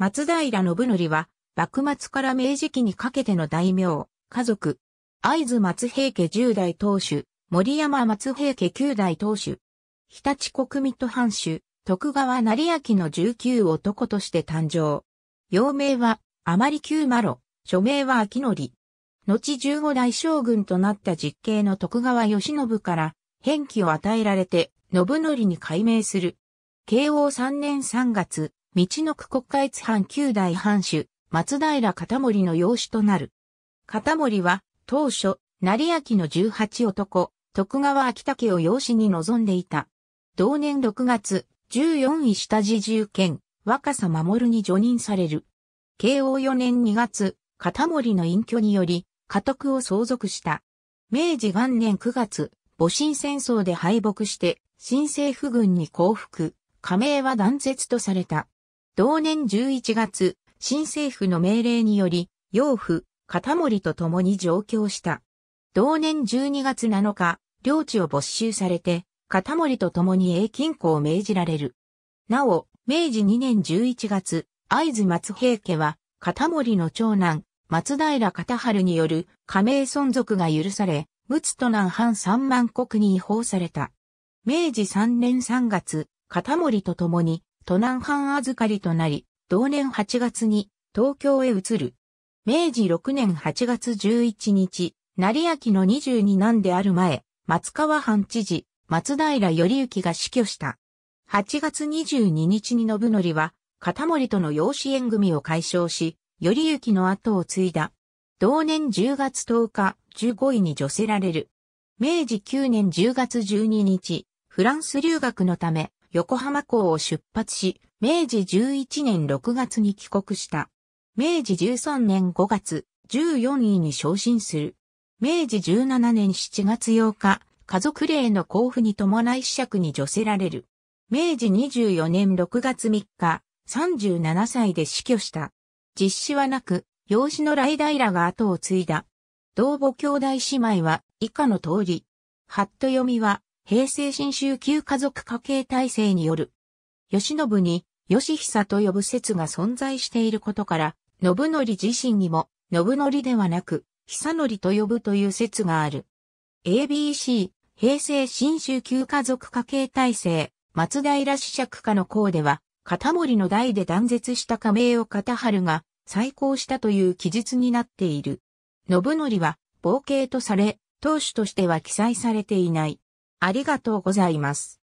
松平信則は、幕末から明治期にかけての大名、家族、会津松平家十代当主、森山松平家九代当主、日立国民と藩主、徳川成明の十九男として誕生。幼名は、あまり九麻呂、署名は秋則。後十五代将軍となった実刑の徳川義信から、返記を与えられて、信則に改名する。慶応三年三月、道の区国会津藩旧代藩主、松平片森の養子となる。片森は、当初、成明の十八男、徳川秋武を養子に望んでいた。同年6月、十四位下地重県、若狭守に除任される。慶応4年2月、片森の隠居により、家督を相続した。明治元年9月、戊辰戦争で敗北して、新政府軍に降伏、加盟は断絶とされた。同年11月、新政府の命令により、養父、片森と共に上京した。同年12月7日、領地を没収されて、片森と共に永金庫を命じられる。なお、明治2年11月、会津松平家は、片森の長男、松平片春による加盟存続が許され、陸奥都南藩三万国に違法された。明治3年3月、片森と共に都南藩預かりとなり、同年8月に東京へ移る。明治6年8月11日、成明の22男である前、松川藩知事、松平頼之が死去した。8月22日に信則は、片森との養子縁組を解消し、頼之の後を継いだ。同年10月10日、15位に除せられる。明治9年10月12日、フランス留学のため、横浜港を出発し、明治11年6月に帰国した。明治13年5月、14位に昇進する。明治17年7月8日、家族令の交付に伴い試着に除せられる。明治24年6月3日、37歳で死去した。実施はなく、養子の来代らが後を継いだ。同母兄弟姉妹は以下の通り。ハット読みは、平成新宗旧家族家系体制による、吉信に、吉久と呼ぶ説が存在していることから、信則自身にも、信則ではなく、久則と呼ぶという説がある。ABC、平成新宗旧家族家系体制、松平氏爵家の項では、片森の代で断絶した家名を片春が再興したという記述になっている。信則は、冒険とされ、当主としては記載されていない。ありがとうございます。